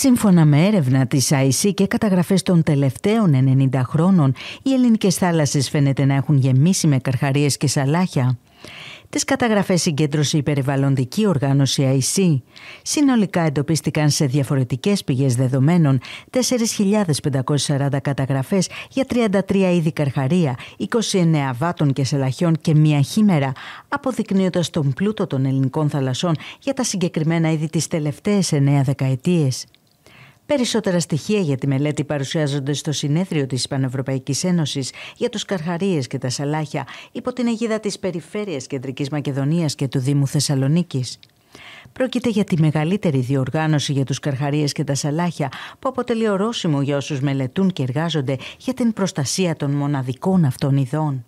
Σύμφωνα με έρευνα της IC και καταγραφές των τελευταίων 90 χρόνων, οι ελληνικές θάλασσες φαίνεται να έχουν γεμίσει με καρχαρίες και σαλάχια. Τις καταγραφές συγκέντρωσε η περιβαλλοντική οργάνωση IC. Συνολικά εντοπίστηκαν σε διαφορετικές πηγές δεδομένων 4.540 καταγραφές για 33 είδη καρχαρία, 29 βάτων και σελαχιών και μία χήμερα, αποδεικνύοντας τον πλούτο των ελληνικών θαλασσών για τα συγκεκριμένα είδη τις τελευταίες 9 δεκαετίες. Περισσότερα στοιχεία για τη μελέτη παρουσιάζονται στο συνέδριο της Πανευρωπαϊκής Ένωσης για τους Καρχαρίες και τα Σαλάχια υπό την αιγίδα της Περιφέρειας Κεντρικής Μακεδονίας και του Δήμου Θεσσαλονίκης. Πρόκειται για τη μεγαλύτερη διοργάνωση για τους καρχαρίες και τα σαλάχια που αποτελεί ορόσημο για όσους μελετούν και εργάζονται για την προστασία των μοναδικών αυτών ειδών.